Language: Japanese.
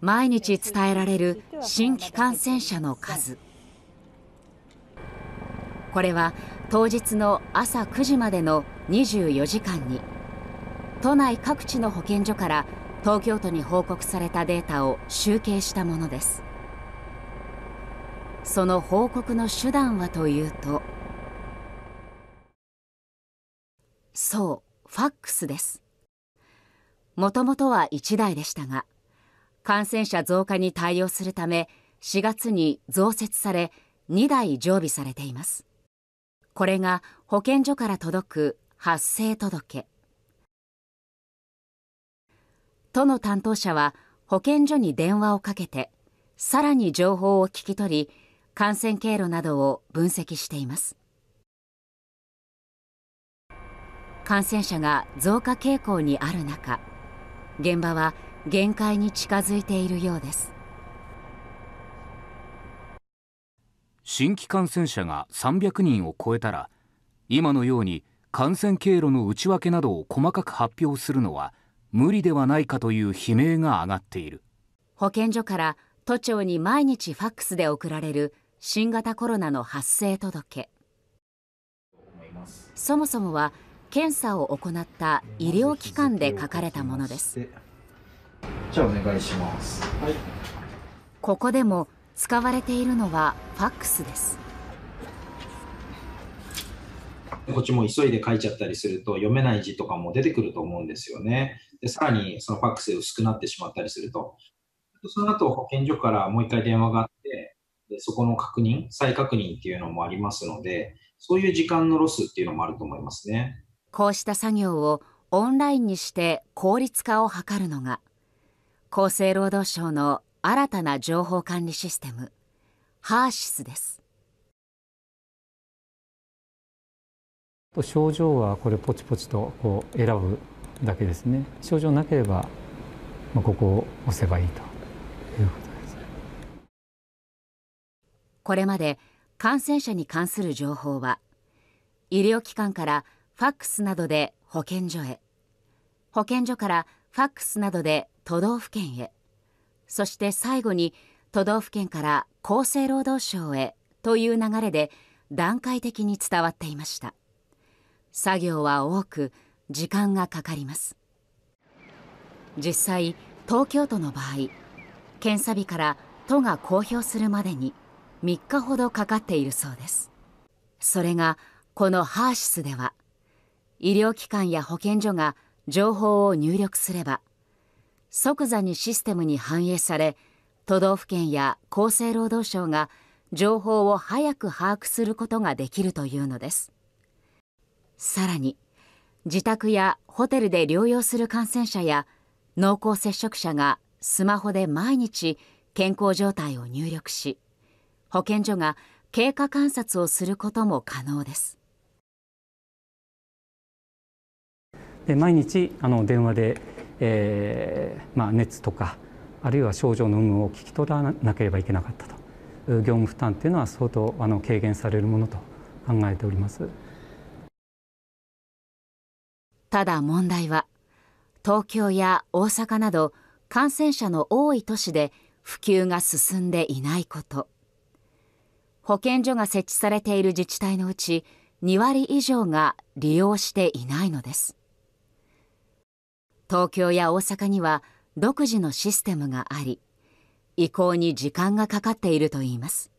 毎日伝えられる新規感染者の数これは当日の朝9時までの24時間に都内各地の保健所から東京都に報告されたデータを集計したものですその報告の手段はというとそうファックスですもともとは1台でしたが感染者増加に対応するため4月に増設され2台常備されています。これが保健所から届く発生届。都の担当者は保健所に電話をかけてさらに情報を聞き取り感染経路などを分析しています。感染者が増加傾向にある中現場は限界に近づいているようです。新規感染者が300人を超えたら今のように感染経路の内訳などを細かく発表するのは無理ではないかという悲鳴が上がっている保健所から都庁に毎日ファックスで送られる新型コロナの発生届そもそもは検査を行った医療機関で書かれたものです。じゃあお願いします、はい、ここでも使われているのはファックスですこっちも急いで書いちゃったりすると読めない字とかも出てくると思うんですよね。でさらにそのファックスで薄くなってしまったりすると。その後保健所からもう一回電話があってで、そこの確認、再確認っていうのもありますので、そういう時間のロスっていうのもあると思いますね。こうした作業をオンラインにして効率化を図るのが厚生労働省の新たな情報管理システム HERSIS です。症状はこれポチポチとこう選ぶだけですね症状なければ、まあ、ここを押せばいいということですこれまで感染者に関する情報は医療機関からファックスなどで保健所へ保健所からファックスなどで都道府県へそして最後に都道府県から厚生労働省へという流れで段階的に伝わっていました作業は多く時間がかかります実際東京都の場合検査日から都が公表するまでに3日ほどかかっているそうですそれがこのハーシスでは医療機関や保健所が情報を入力すれば即座にシステムに反映され都道府県や厚生労働省が情報を早く把握することができるというのです。さらに自宅やホテルで療養する感染者や濃厚接触者がスマホで毎日健康状態を入力し保健所が経過観察をすることも可能です。で毎日あの電話でえー、まあ、熱とかあるいは症状の有無を聞き取らなければいけなかったと業務負担というのは相当あの軽減されるものと考えておりますただ問題は東京や大阪など感染者の多い都市で普及が進んでいないこと保健所が設置されている自治体のうち2割以上が利用していないのです。東京や大阪には独自のシステムがあり移行に時間がかかっているといいます。